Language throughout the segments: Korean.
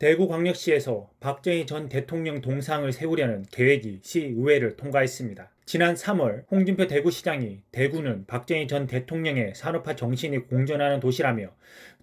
대구광역시에서 박정희 전 대통령 동상을 세우려는 계획이 시의회를 통과했습니다. 지난 3월 홍준표 대구시장이 대구는 박정희 전 대통령의 산업화 정신이 공존하는 도시라며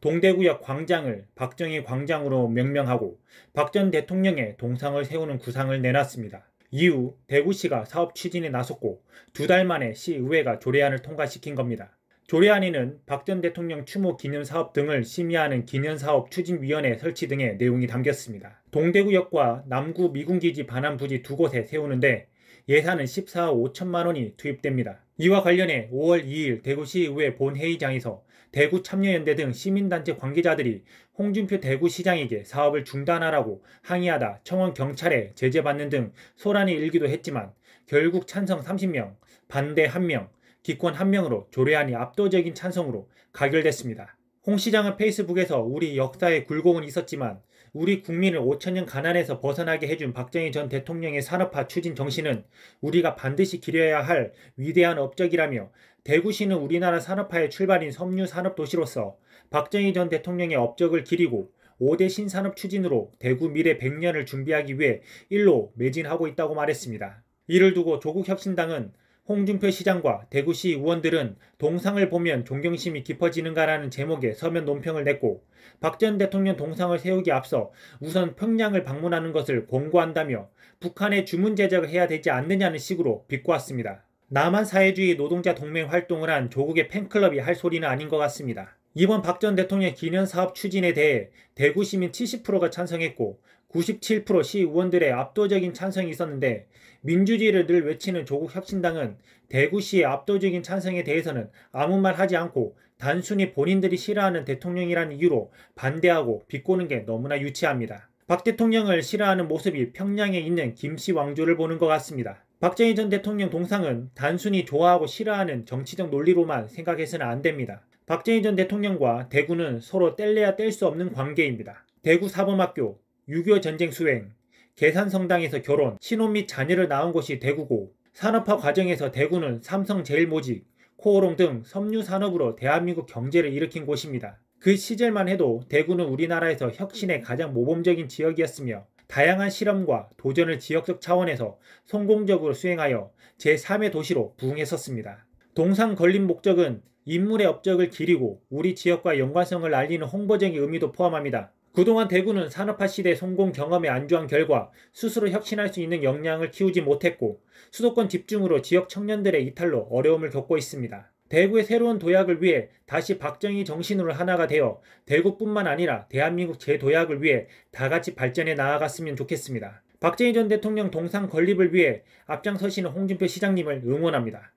동대구역 광장을 박정희 광장으로 명명하고 박 전 대통령의 동상을 세우는 구상을 내놨습니다. 이후 대구시가 사업 추진에 나섰고 두 달 만에 시의회가 조례안을 통과시킨 겁니다. 조례안에는 박 전 대통령 추모 기념사업 등을 심의하는 기념사업 추진위원회 설치 등의 내용이 담겼습니다. 동대구역과 남구 미군기지 반환부지 두 곳에 세우는데 예산은 14억 5천만 원이 투입됩니다. 이와 관련해 5월 2일 대구시의회 본회의장에서 대구 참여연대 등 시민단체 관계자들이 홍준표 대구시장에게 사업을 중단하라고 항의하다 청원 경찰에 제재받는 등 소란이 일기도 했지만 결국 찬성 30명, 반대 1명, 기권 한 명으로 조례안이 압도적인 찬성으로 가결됐습니다. 홍 시장은 페이스북에서 우리 역사에 굴곡은 있었지만 우리 국민을 5천년 가난에서 벗어나게 해준 박정희 전 대통령의 산업화 추진 정신은 우리가 반드시 기려야 해할 위대한 업적이라며 대구시는 우리나라 산업화의 출발인 섬유산업도시로서 박정희 전 대통령의 업적을 기리고 5대 신산업 추진으로 대구 미래 100년을 준비하기 위해 일로 매진하고 있다고 말했습니다. 이를 두고 조국혁신당은 홍준표 시장과 대구시 의원들은 동상을 보면 존경심이 깊어지는가라는 제목의 서면 논평을 냈고 박 전 대통령 동상을 세우기 앞서 우선 평양을 방문하는 것을 권고한다며 북한의 주문 제작을 해야 되지 않느냐는 식으로 비꼬았습니다. 남한 사회주의 노동자 동맹 활동을 한 조국의 팬클럽이 할 소리는 아닌 것 같습니다. 이번 박 전 대통령의 기념 사업 추진에 대해 대구 시민 70%가 찬성했고 97% 시의원들의 압도적인 찬성이 있었는데 민주주의를 늘 외치는 조국 혁신당은 대구시의 압도적인 찬성에 대해서는 아무 말 하지 않고 단순히 본인들이 싫어하는 대통령이라는 이유로 반대하고 비꼬는 게 너무나 유치합니다. 박 대통령을 싫어하는 모습이 평양에 있는 김씨 왕조를 보는 것 같습니다. 박정희 전 대통령 동상은 단순히 좋아하고 싫어하는 정치적 논리로만 생각해서는 안 됩니다. 박정희 전 대통령과 대구는 서로 뗄래야 뗄 수 없는 관계입니다. 대구 사범학교, 6.25 전쟁 수행, 계산성당에서 결혼, 신혼 및 자녀를 낳은 곳이 대구고 산업화 과정에서 대구는 삼성제일모직, 코오롱 등 섬유산업으로 대한민국 경제를 일으킨 곳입니다. 그 시절만 해도 대구는 우리나라에서 혁신의 가장 모범적인 지역이었으며 다양한 실험과 도전을 지역적 차원에서 성공적으로 수행하여 제3의 도시로 부흥했었습니다. 동상 걸립 목적은 인물의 업적을 기리고 우리 지역과 연관성을 알리는 홍보적인 의미도 포함합니다. 그동안 대구는 산업화 시대 성공 경험에 안주한 결과 스스로 혁신할 수 있는 역량을 키우지 못했고 수도권 집중으로 지역 청년들의 이탈로 어려움을 겪고 있습니다. 대구의 새로운 도약을 위해 다시 박정희 정신으로 하나가 되어 대구뿐만 아니라 대한민국 재도약을 위해 다 같이 발전해 나아갔으면 좋겠습니다. 박정희 전 대통령 동상 건립을 위해 앞장서시는 홍준표 시장님을 응원합니다.